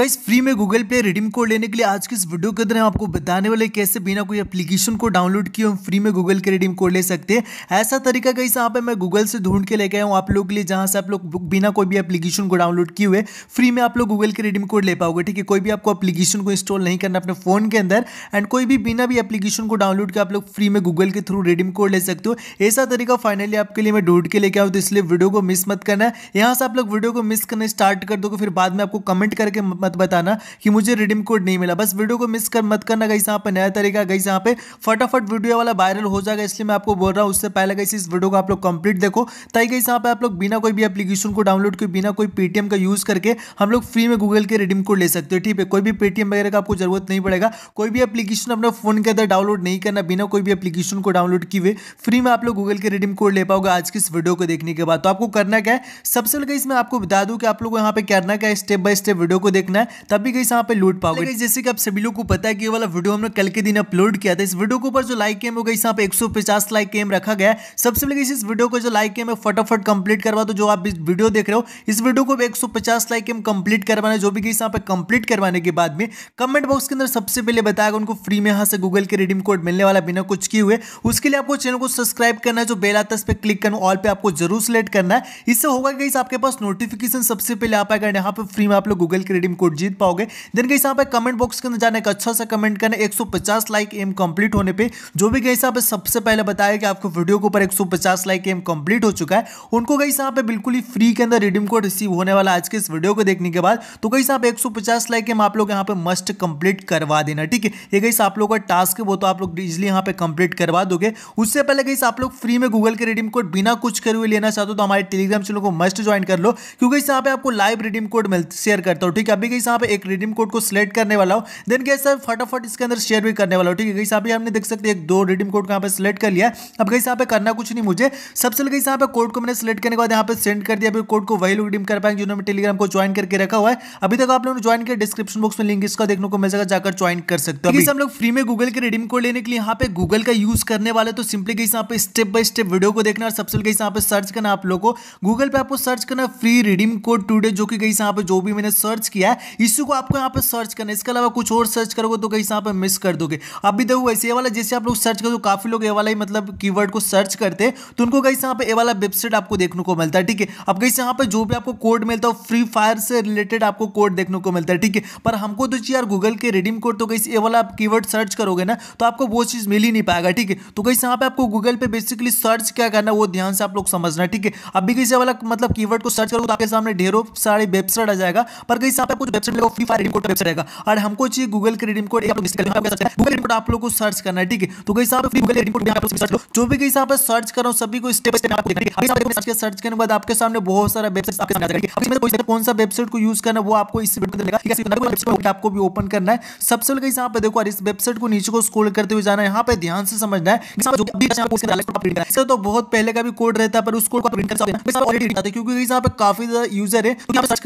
guys free में Google pay redeem code लेने के लिए आज की इस वीडियो के अंदर हम आपको बताने वाले कैसे बिना कोई एप्लीकेशन को डाउनलोड किए हम फ्री में गूगल के रिडीम कोड ले सकते हैं ऐसा तरीका गाइस यहाँ पे मैं गूगल से ढूंढ के लेके आया हूँ आप लोग के लिए जहाँ से आप लोग बिना कोई भी एप्लीकेशन को डाउनलोड किए हुए फ्री में आप लोग गूगल के रिडीम कोड ले पाओगे ठीक है कोई भी आपको एप्लीकेशन को इंस्टॉल नहीं करना अपने फोन के अंदर एंड कोई भी बिना भी एप्लीकेशन को डाउनलोड के आप लोग फ्री में गूगल के थ्रू रिडीम कोड ले सकते हो ऐसा तरीका फाइनली आपके लिए मैं ढूंढ के लेके आऊँ तो इसलिए वीडियो को मिस मत करना है यहाँ से आप लोग वीडियो को मिस करना स्टार्ट कर दोगे फिर बाद में आपको कमेंट करके मत बताना कि मुझे रिडीम कोड नहीं मिला बस वीडियो को मिस कर मत करना गई यहाँ पर नया तरीका गई यहाँ पे फटाफट वीडियो वाला वायरल हो जाएगा इसलिए मैं आपको बोल रहा हूँ उससे पहले गई इस वीडियो को आप लोग कंप्लीट देखो ताकि गई यहाँ पे आप लोग बिना कोई भी एप्लीकेशन को डाउनलोड किए बिना कोई पेटीएम का यूज़ करके हम लोग फ्री में गूगल के रिडीम कोड ले सकते हो ठीक है कोई भी पेटीएम वगैरह का आपको जरूरत नहीं पड़ेगा कोई भी एप्लीकेशन अपने फोन के अंदर डाउनलोड नहीं करना बिना कोई भी एप्लीकेशन को डाउनलोड किए हुए फ्री में आप लोग गूगल के रिडीम कोड ले पाओगे आज की इस वीडियो को देखने के बाद तो आपको करना क्या है सबसे पहले इसमें आपको बता दूँ कि आप लोग यहाँ पे करना क्या है स्टेप बाय स्टेप वीडियो को देखना करना है तभी भी कहीं यहाँ पे लूट पाओगे जैसे कि आप सभी लोग को पता है कि ये वाला वीडियो हमने कल के दिन अपलोड किया था इस वीडियो के ऊपर जो लाइक एम हो गई यहाँ पे 150 लाइक केम रखा गया है सबसे पहले इस वीडियो को जो लाइक एम है फटाफट कंप्लीट करवा दो जो आप वीडियो देख रहे हो इस वीडियो को भी 150 लाइक केम कंप्लीट करवाने जो भी यहाँ पे कंप्लीट करवाने के बाद में कमेंट बॉक्स के अंदर सबसे पहले बताया उनको फ्री में यहाँ से गूगल के रिडीम कोड मिलने वाला बिना कुछ किए हुए उसके लिए आपको चैनल को सब्सक्राइब करना है जो बेल आता है इस पर क्लिक करना ऑल पे आपको जरूर सिलेक्ट करना है इससे होगा कि इस आपके पास नोटिफिकेशन सबसे पहले आ पाएगा यहाँ पे फ्री में आप लोग गूगल के रिडीम कोड जीत पाओगे देन गई यहाँ पे कमेंट बॉक्स के अंदर जाने का अच्छा सा कमेंट करना 150 लाइक एम कंप्लीट होने पे जो भी गई यहाँ पे सबसे पहले बताया कि आपको वीडियो के ऊपर 150 लाइक एम कंप्लीट हो चुका है उनको गई यहाँ पे बिल्कुल ही फ्री के अंदर रिडीम कोड रिसीव होने वाला आज के इस वीडियो को देखने के बाद तो गई यहाँ पे एक लाइक एम आप लोग यहाँ पे मस्ट कंप्लीट करवा देना ठीक है ये गई आप लोग का टास्क है वो तो आप लोग इजिली यहाँ पे कंप्लीट करवा दोगे उससे पहले गई आप लोग फ्री में गूगल के रिडीम कोड बिना कुछ करे हुए लेना चाहते हो तो हमारे टेलीग्राम चैनल को मस्ट ज्वाइन कर लो क्योंकि यहाँ पे आपको लाइव रिडीम कोड शेयर करता हूँ ठीक है अभी गई यहाँ पे एक रिडीम कोड को सिलेक्ट करने वाला हो देन कैसे फटाफट इसके अंदर शेयर भी करने वाला हो ठीक है कहीं यहाँ पे हमने देख सकते एक दो रिडीम कोड को यहाँ पे सिलेक्ट कर लिया अब कहीं यहाँ पे करना कुछ नहीं मुझे सबसे गई यहाँ पे कोड को मैंने सिलेक्ट करने के बाद यहाँ पे सेंड कर दिया अभी कोड को वही लोग रिडीम कर पाएंगे जिन्होंने टेलीग्राम को ज्वाइन करके रखा हुआ है अभी तक आप लोगों ने ज्वाइन किया डिस्क्रिप्शन बॉक्स में लिंक इसका देखने को मिल जाएगा जाकर ज्वाइन कर सकते हो हम लोग फ्री में गूगल के रिडीम कोड लेने के लिए यहाँ पे गूगल का यूज करने वाले तो सिंपली कहीं यहाँ पे स्टेप बाय स्टेप वीडियो को देखना और सबसे गई यहाँ पे सर्च करना आप लोगों को गूगल पे आपको सर्च करना फ्री रिडीम कोड टूडे जो कि कहीं यहाँ पे जो भी मैंने सर्च किया है इसी को आपको यहाँ पर सर्च करना है इसके अलावा कुछ और सर्च करोगे तो कहीं यहाँ पर मिस कर दोगे अब भी देखो वैसे ये वाला जैसे आप लोग सर्च करो काफ़ी लोग ये वाला ही मतलब कीवर्ड को सर्च करते हैं तो उनको कहीं यहाँ पर ये वाला वेबसाइट आपको देखने को मिलता है ठीक है अब कहीं यहाँ पर जो भी आपको कोड मिलता है फ्री फायर से रिलेटेड आपको कोड देखने को मिलता है ठीक है पर हमको तो चाहिए यार गूगल के रिडीम कोड तो कहीं ये वाला आप कीवर्ड सर्च करोगे ना तो आपको वो चीज़ मिल ही नहीं पाएगा ठीक है तो कहीं यहाँ पे आपको गूगल पे बेसिकली सर्च क्या करना वो ध्यान से आप लोग समझना ठीक है अभी कहीं वाला मतलब कीवर्ड को सर्च करोगे तो आपके सामने ढेरों सारी वेबसाइट आ जाएगा पर कहीं यहाँ पे आपको कोड वेबसाइट लगा free fire redeem code website रहेगा और हमको चाहिए गूगल के रिडीम कोड आप मिस करेंगे गूगल रिडीम आप लोग को सर्च करना है ठीक है तो कहीं आप गूगल रिडीम कोड आप सर्च जो भी कहीं आप सर्च करो सभी को स्टेप स्टेप आप देखिए सर्च करने के बाद आपके सामने बहुत सारा वेबसाइट कौन सा वेबसाइट को यूज करना वो आपको इस वीडियो में आपको भी ओपन करना है सबसे पहले यहाँ पे देखो इस वेबसाइट को नीचे को स्क्रॉल करते हुए जाना है यहाँ पे ध्यान से समझना है तो बहुत पहले का भी कोड रहता है पर उस कोड को प्रिंट कर सकते हैं क्योंकि यहाँ पे काफी ज्यादा यूजर है सर्च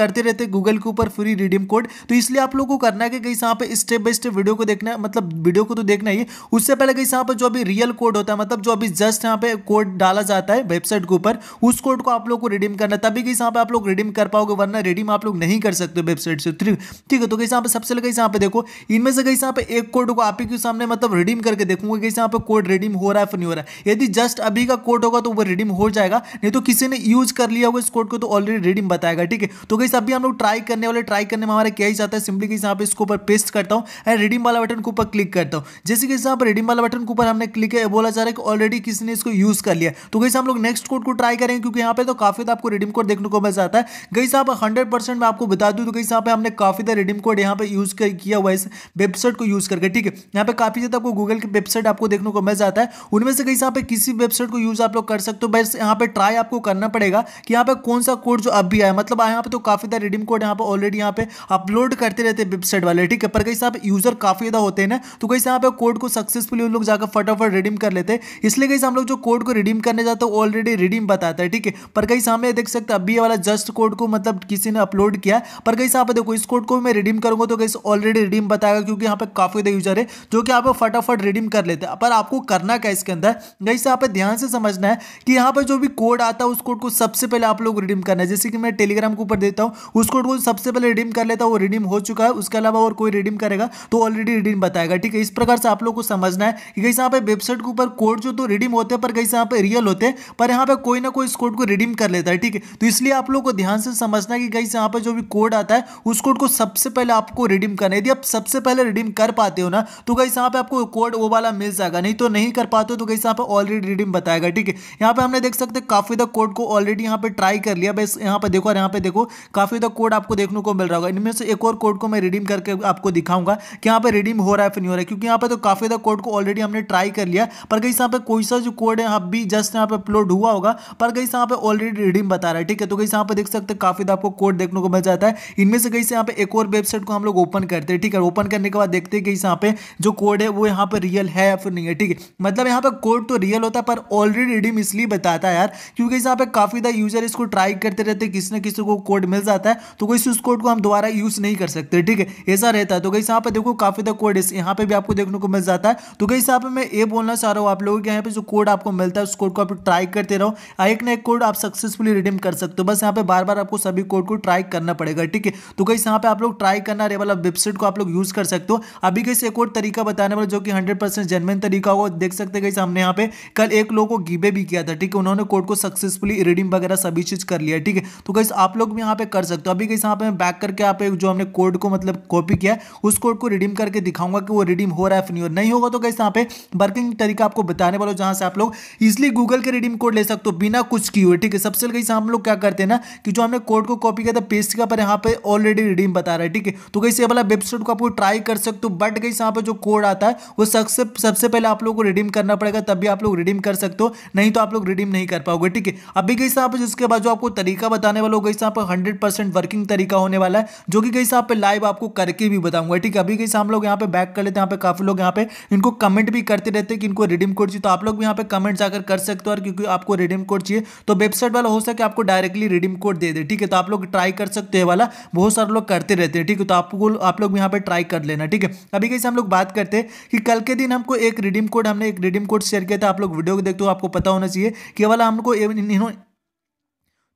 करते रहते गूगल के ऊपर पर फ्री रिडीम कोड तो इसलिए आप लोग को करना है कि कहीं यहाँ पे स्टेप बाय स्टेप वीडियो को देखना है मतलब वीडियो को तो देखना ही उससे पहले कहीं यहाँ पर जो अभी रियल कोड होता है मतलब जो अभी जस्ट यहाँ पे कोड डाला जाता है वेबसाइट के ऊपर उस कोड को आप लोग को रिडीम करना तभी कहीं यहाँ पे आप लोग रिडीम कर पाओगे वरना रिडीम आप लोग नहीं कर सकते वेबसाइट से ठीक है तो कहीं यहाँ पे सबसे कहीं यहाँ पे देखो इनमें से कहीं यहाँ पे एक कोड को आप ही के सामने मतलब रिडीम करके देखूंगा कहीं यहाँ पे कोड रिडीम हो रहा है फिर नहीं हो रहा है यदि जस्ट अभी का कोड होगा तो वो रिडीम हो जाएगा नहीं तो किसी ने यूज कर लिया होगा इस कोड को तो ऑलरेडी रिडीम बताएगा ठीक है तो कहीं अभी हम लोग ट्राई करने वाले वाले ट्राई करने में हमारे क्या ही जाता है सिंपली यहाँ पे इसके ऊपर पेस्ट करता हूँ एंड रिडीम वाला बटन के ऊपर क्लिक करता हूँ जैसे कि यहाँ पर रिडीम वाला बटन के ऊपर हमने क्लिक है बोला जा रहा है कि ऑलरेडी किसी ने इसको यूज़ कर लिया तो गई हम लोग नेक्स्ट कोड को ट्राई करेंगे क्योंकि यहाँ पे तो काफ़ी तो आपको रिडीम कोड देखने को मिल जाता है कहीं साहब हंड्रेड परसेंट मैं आपको बता दूँ तो कहीं यहाँ पे हमने काफ़ी ज़्यादा रिडीम कोड यहाँ पे यूज़ किया हुआ इस वेबसाइट को यूज़ करके ठीक है यहाँ पे काफ़ी ज़्यादा आपको गूगल की वेबसाइट आपको देखने को मिल जाता है उनमें से कहीं यहाँ पे किसी वेबसाइट को यूज़ आप लोग कर सकते हो बस यहाँ पे ट्राई आपको करना पड़ेगा कि यहाँ पे कौन सा कोड जो अब भी आया मतलब यहाँ पे तो काफ़ी ज़्यादा रिडीम कोड यहाँ पर ऑलरेडी अपडेट यहाँ पे अपलोड करते रहते हैं वेबसाइट वाले ठीक है पर कहीं साहब यूजर काफ़ी ज़्यादा होते हैं ना तो कहीं यहाँ पे कोड को सक्सेसफुली उन लोग जाकर फटाफट रिडीम कर लेते हैं इसलिए कहीं हम लोग जो कोड को रिडीम करने जाते हैं ऑलरेडी रिडीम बताता है ठीक है पर कहीं सामने देख सकते अभी वाला जस्ट कोड को मतलब किसी ने अपलोड किया पर कहीं यहाँ देखो इस कोड को मैं रिडीम करूंगा तो कहीं ऑलरेडी रिडीम बताएगा क्योंकि यहाँ पे काफ़ी ज़्यादा यूजर है जो कि आप फटाफट रिडीम कर लेते हैं पर आपको करना क्या इसके अंदर कहीं से ध्यान से समझना है कि यहाँ पर जो भी कोड आता है उस कोड को सबसे पहले आप लोग रिडीम करना है जैसे कि मैं टेलीग्राम के ऊपर देता हूँ उस कोड को सबसे पहले रिडीम कर लेता वो रिडीम हो चुका है उसके अलावा और कोई रिडीम करेगा तो ऑलरेडी रिडीम बताएगा ठीक है इस प्रकार से आप लोग को समझना है कि यहाँ पे वेबसाइट के ऊपर कोड जो तो रिडीम होते हैं पर कहीं यहाँ पे रियल होते हैं पर यहाँ पे कोई ना कोई इस कोड को रिडीम कर लेता है ठीक है तो इसलिए आप लोग को ध्यान से समझना है कि कहीं यहाँ पे जो भी कोड आता है उस कोड को सबसे पहले आपको रिडीम करना है यदि आप सबसे पहले रिडीम कर पाते हो ना तो कहीं यहाँ पे आपको कोड वो वाला मिल जाएगा नहीं तो नहीं कर पाते हो तो कहीं यहाँ पे ऑलरेडी रिडीम बताएगा ठीक है यहाँ पे हमने देख सकते काफी द कोड को ऑलरेडी यहाँ पे ट्राई कर लिया बस यहाँ पे देखो और यहाँ पे देखो काफी द कोड आपको देखने देखने को मिल रहा होगा इनमें से एक और कोड को मैं रिडीम करके आपको दिखाऊंगा कि यहाँ पर रिडीम हो रहा है फिर नहीं हो रहा है क्योंकि यहाँ पर तो काफ़ी ज़्यादा कोड को ऑलरेडी हमने ट्राई कर लिया पर कहीं यहाँ पर कोई सा जो कोड है अभी जस्ट यहाँ पर अपलोड हुआ होगा पर कहीं यहाँ पर ऑलरेडी रिडीम बता रहा है ठीक है तो कहीं यहाँ पर देख सकते हैं काफ़ी आपको कोड देखने को मिल जाता है इनमें से कहीं से यहाँ पर एक और वेबसाइट को हम लोग ओपन करते हैं ठीक है ओपन करने के बाद देखते हैं कि यहाँ पे जो कोड है वो यहाँ पर रियल है या फिर नहीं है ठीक है मतलब यहाँ पर कोड तो रियल होता है पर ऑलरेडी रिडीम इसलिए बताता है यार क्योंकि यहाँ पर काफ़ी ज़्यादा यूजर इसको ट्राई करते रहते हैं किसी ना किसी को कोड मिल जाता है तो कोई उसको कोड को हम दोबारा यूज़ नहीं कर सकते ठीक है ऐसा रहता है तो कहीं यहाँ पर देखो काफ़ी तक कोड इस यहाँ पे भी आपको देखने को मिल जाता है तो कहीं यहाँ पर मैं ये बोलना चाह रहा हूँ आप लोगों के यहाँ पे जो कोड आपको मिलता है उस कोड को आप ट्राई करते रहो एक ना एक कोड आप सक्सेसफुली रिडीम कर सकते हो बस यहाँ पे बार बार आपको सभी कोड को ट्राई करना पड़ेगा ठीक है तो कहीं यहाँ पे आप लोग ट्राई करना रहे वाला वेबसाइट को आप लोग यूज़ कर सकते हो अभी कैसे एक और तरीका बताने वाला जो कि हंड्रेड परसेंट जेनविन तरीका होगा देख सकते हैं हमने यहाँ पे कल एक लोग को गिबे भी किया था ठीक है उन्होंने कोड को सक्सेसफुली रिडीम वगैरह सभी चीज़ कर लिया ठीक है तो कैसे आप लोग भी यहाँ पे कर सकते हो अभी कैसे यहाँ पे बैक करके आप एक जो हमने कोड को मतलब कॉपी किया उस कोड को रिडीम करके दिखाऊंगा कि वो रिडीम हो रहा है फिर नहीं होगा तो कैसे यहाँ पे वर्किंग तरीका आपको बताने वाला जहाँ से आप लोग इजिली गूगल के रिडीम कोड ले सकते हो बिना कुछ किए ठीक है सबसे कैसे हम लोग क्या करते हैं ना कि जो हमने कोड को कॉपी किया था पेस्ट का पर यहाँ पे ऑलरेडी रिडीम बता रहा है ठीक है तो कैसे वाला वेबसाइट को आप ट्राई कर सकते हो बट कहीं यहाँ पर जो कोड आता है वो सबसे सबसे पहले आप लोग को रिडीम करना पड़ेगा तब भी आप लोग रिडीम कर सकते हो नहीं तो आप लोग रिडीम नहीं कर पाओगे ठीक है अभी कैसे यहाँ पे जिसके बाद जो आपको तरीका बताने वालों होगा यहाँ पर हंड्रेड वर्किंग तरीका होने वाला है जो कि कहीं साहब पे लाइव आपको करके भी बताऊंगा ठीक है अभी कहीं हम लोग यहाँ पे बैक कर लेते हैं यहाँ पे काफ़ी लोग यहाँ पे इनको कमेंट भी करते रहते हैं कि इनको रिडीम कोड चाहिए तो आप लोग भी यहाँ पे कमेंट जाकर कर सकते हो और क्योंकि आपको रिडीम कोड चाहिए तो वेबसाइट वाला हो सके आपको डायरेक्टली रिडीम कोड दे दे ठीक है तो आप लोग ट्राई कर सकते हैं वाला बहुत सारे लोग करते रहते हैं ठीक है तो आपको आप लोग यहाँ पे ट्राई कर लेना ठीक है अभी कहीं हम लोग बात करते हैं कि कल के दिन हमको एक रिडीम कोड हमने एक रिडीम कोड शेयर किया था आप लोग वीडियो को देखते हो आपको पता होना चाहिए कि वाला हमको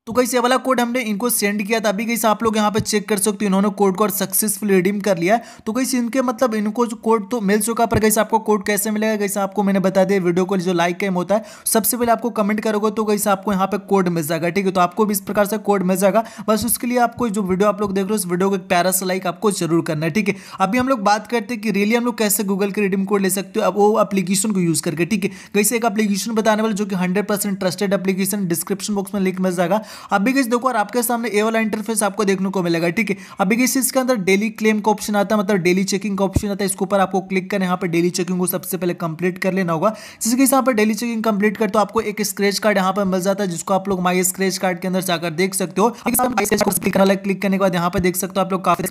तो कहीं वाला कोड हमने इनको सेंड किया था अभी कहीं से आप लोग यहाँ पे चेक कर सकते हो इन्होंने कोड को और सक्सेसफुल रिडीम कर लिया है तो कहीं इनके मतलब इनको जो कोड तो मिल चुका पर कहीं आपको कोड कैसे मिलेगा कहीं आपको मैंने बता दिया वीडियो को जो लाइक कैम होता है सबसे पहले आपको कमेंट करोगे तो कहीं आपको यहाँ पे कोड मिल जाएगा ठीक है तो आपको भी इस प्रकार से कोड मिल जाएगा बस उसके लिए आपको जो वीडियो आप लोग देख रहे हो उस वीडियो को एक पैरा से लाइक आपको जरूर करना है ठीक है अभी हम लोग बात करते हैं कि रियली हम लोग कैसे गूगल के रिडीम कोड ले सकते हो अब वो अपलीकेशन को यूज़ करके ठीक है कहीं एक अपलीकेशन बताने वाले जो कि hundred trusted application description box में लिंक मिल जाएगा अभी किस देखो और आपके सामने ए वाला इंटरफेस आपको देखने को मिलेगा ठीक है अभी गई इसके अंदर डेली क्लेम का ऑप्शन आता है मतलब डेली चेकिंग का ऑप्शन आता है इसके ऊपर आपको क्लिक करना यहाँ पर डेली चेकिंग को सबसे पहले कंप्लीट कर लेना होगा जिसके हिसाब यहाँ पर डेली चेकिंग कंप्लीट कर तो आपको एक स्क्रेच कार्ड यहाँ पर मिल जाता है जिसको आप लोग माई स्क्रेच कार्ड के अंदर जाकर देख सकते हो क्लिक करने के बाद यहाँ पर देख सकते हो आप लोग काफी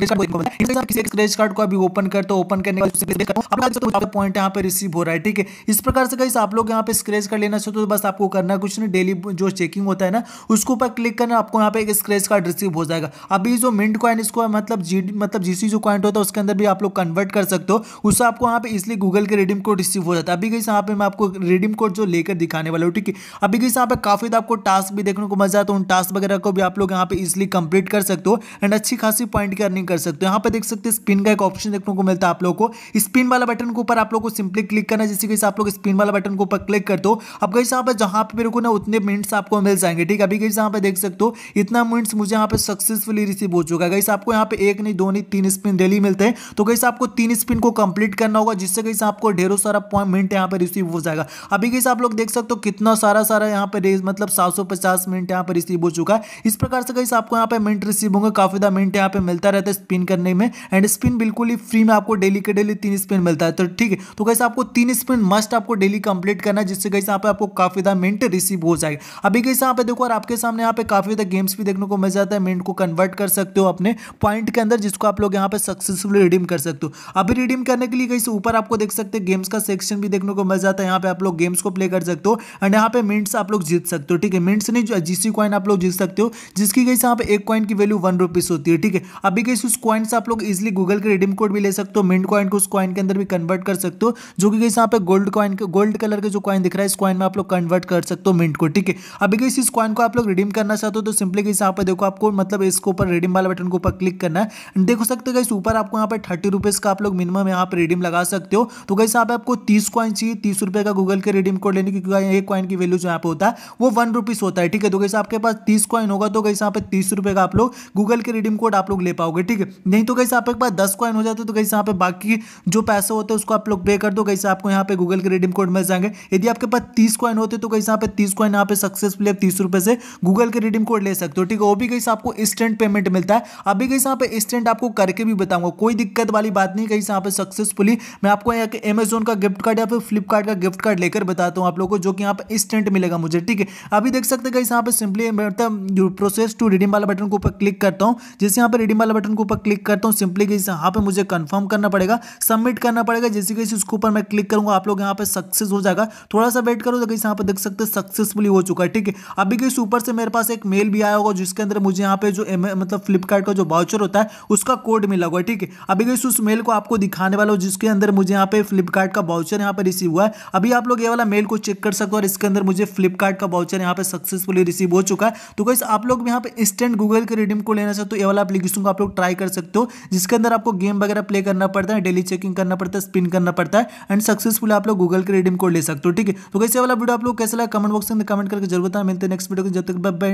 स्क्रेच कार्ड को अभी ओपन करते हो ओपन करने के पॉइंट यहाँ पर रिसीव हो रहा है ठीक है इस प्रकार से कहीं आप लोग यहाँ पे स्क्रेच कर लेना चाहते हो तो बस आपको करना कुछ नहीं डेली जो चेकिंग होता है ना उसके ऊपर पर क्लिक करना आपको यहाँ पे एक स्क्रेच कार्ड रिसीव हो जाएगा अभी जो मिंट कॉइन इसको मतलब जी मतलब जीसी जो कॉइन होता है उसके अंदर भी आप लोग कन्वर्ट कर सकते हो उससे आपको यहाँ पे इसलिए गूगल के रिडीम कोड रिसीव हो जाता है अभी कहीं यहाँ पे मैं आपको रिडीम कोड जो लेकर दिखाने वाला हूँ ठीक है अभी कहीं यहाँ पे काफी तो आपको टास्क भी देखने को मजा आता है तो उन टास्क वगैरह को भी आप लोग यहाँ पे इजिली कंप्लीट कर सकते हो एंड अच्छी खासी पॉइंट की अर्निंग कर सकते हो यहाँ पे देख सकते हैं स्पिन का एक ऑप्शन देखने को मिलता है आप लोग को स्पिन वाला बटन के ऊपर आप लोग को सिंपली क्लिक करना जिससे कि आप लोग स्पिन वाला बटन के ऊपर क्लिक कर दो अब कहीं यहाँ पर जहाँ पे मेरे को ना उतने मिनट्स आपको मिल जाएंगे ठीक है अभी कहीं यहाँ पे देख सकते हो इतना मिनट्स मुझे यहाँ पे सक्सेसफुली रिसीव हो चुका है गई आपको यहाँ पे एक नहीं दो नहीं तीन स्पिन डेली मिलते हैं तो कैसे आपको तीन स्पिन को कंप्लीट करना होगा जिससे कैसे आपको ढेरों सारा पॉइंट मिनट यहाँ पे रिसीव हो जाएगा अभी कैसे आप लोग देख सकते हो कितना सारा सारा यहाँ पे मतलब सात मिनट यहाँ पर रिसीव हो चुका है इस प्रकार से कैसे आपको यहाँ पे मिनट रिसीव होंगे काफी ज़्यादा मिनट यहाँ पे मिलता रहता है स्पिन करने में एंड स्पिन बिल्कुल ही फ्री में आपको डेली के डेली तीन स्पिन मिलता है तो ठीक है तो कैसे आपको तीन स्पिन मस्ट आपको डेली कंप्लीट करना है जिससे कैसे यहाँ पे आपको काफी ज़्यादा मिनट रिसीव हो जाएगा अभी कैसे यहाँ पे देखो और आपके सामने यहाँ पे काफ़ी ज़्यादा गेम्स भी देखने को मिल जाता है मिनट को कन्वर्ट कर सकते हो अपने पॉइंट के अंदर जिसको आप लोग यहाँ पे सक्सेसफुली रिडीम कर सकते हो अभी रिडीम करने के लिए कहीं ऊपर आपको देख सकते हैं गेम्स का सेक्शन भी देखने को मिल जाता है यहाँ पे आप लोग गेम्स को प्ले कर सकते हो एंड यहाँ पे मिनट्स आप लोग जीत सकते हो ठीक है मिनट्स नहीं जिसकी कॉइन आप लोग जीत सकते हो जिसकी कहीं यहाँ पे एक कॉइन की वैल्यू वन होती है ठीक है अभी कहीं उस कॉइन से आप लोग इजिली गूगल के रिडीम कोड भी ले सकते हो मिनट कॉइन को उस कॉइन के अंदर भी कन्वर्ट कर सकते हो जो कि कहीं यहाँ पे गोल्ड कॉइन गोल्ड कलर के जो कॉइन दिख रहा है इस कॉइन में आप लोग कन्वर्ट कर सकते हो मिनट को ठीक है अभी कहीं इस कॉइन को आप लोग रिडीम करना चाहते हो तो सिंपली गाइस यहाँ पर देखो आपको मतलब इसके ऊपर रिडीम वाला बटन के ऊपर क्लिक करना है देखो सकते हो गाइस ऊपर आपको यहाँ पर थर्टी रुपीज़ का आप लोग मिनिमम यहाँ पर रिडीम लगा सकते हो तो गाइस यहाँ पर आपको तीस कॉइन चाहिए तीस रुपये का गूगल के रिडीम कोड लेने क्योंकि एक कॉइन की वैल्यू जो यहाँ पर होता है वो वन रुपीज़ होता है ठीक है तो गई आपके पास तीस कॉइन होगा तो गई यहाँ पर तीस रुपये का आप लोग गूगल के रिडीम कोड आप लोग ले पाओगे ठीक है नहीं तो गई आपके पास दस कॉइन हो जाते तो गई यहाँ पे बाकी जो पैसे होते हैं उसको आप लोग पे कर दो कैसे आपको यहाँ पे गूगल के रिडीम कोड मिल जाएंगे यदि आपके पास तीस कॉइन होते तो कैसे यहाँ पे तीस कॉइन यहाँ पे सक्सेसफुली तीस रुपये से गूगल के रिडीम कोड ले सकते हो ठीक है वो भी कहीं आपको इंस्टेंट पेमेंट मिलता है अभी कहीं यहाँ पे इंस्टेंट आपको करके भी बताऊंगा कोई दिक्कत वाली बात नहीं कहीं यहाँ पे सक्सेसफुली मैं आपको यहाँ के अमेजोन का गिफ्ट कार्ड या फिर फ्लिपकार्ट का गिफ्ट कार्ड लेकर बताता हूँ आप लोग को जो कि यहाँ पर इंस्टेंट मिलेगा मुझे ठीक है अभी देख सकते कहीं यहाँ पे सिंपली मतलब प्रोसेस टू रिडीम वाला बटन के ऊपर क्लिक करता हूँ जैसे यहाँ पर रिडीम वाला बटन के ऊपर क्लिक करता हूँ सिंपली कहीं यहाँ पे मुझे कन्फर्म करना पड़ेगा सबमिट करना पड़ेगा जैसे कहीं उसके ऊपर मैं क्लिक करूँगा आप लोग यहाँ पे सक्सेस हो जाएगा थोड़ा सा वेट करो तो कहीं यहाँ पे देख सकते सक्सेसफुली हो चुका है ठीक है अभी कहीं ऊपर से मेरे पास पास एक मेल भी आया होगा जिसके अंदर मुझे यहाँ पे जो मतलब फ्लिपकार्ट का जो बाउचर होता है उसका कोड मिला हुआ है ठीक है अभी गई उस मेल को आपको दिखाने वाला हो जिसके अंदर मुझे यहाँ पे फ्लिपकार्ट का बाउचर यहाँ पर रिसीव हुआ है अभी आप लोग ये वाला मेल को चेक कर सकते हो और इसके अंदर मुझे फ्लिपकार्ट का बाउचर यहाँ पर सक्सेसफुली रिसीव हो चुका है तो कैसे आप लोग यहाँ पे इंस्टेंट गूगल के रिडीम को लेना चाहते हो ये वाला एप्लीकेशन को आप लोग ट्राई कर सकते हो जिसके अंदर आपको गेम वगैरह प्ले करना पड़ता है डेली चेकिंग करना पड़ता है स्पिन करना पड़ता है एंड सक्सेसफुल आप लोग गूगल के रिडीम कोड ले सकते हो ठीक है तो कैसे वाला वीडियो आप लोग कैसे लगा कमेंट बॉक्स में कमेंट करके जरूरत है मिलते हैं नेक्स्ट वीडियो को जब तक बाय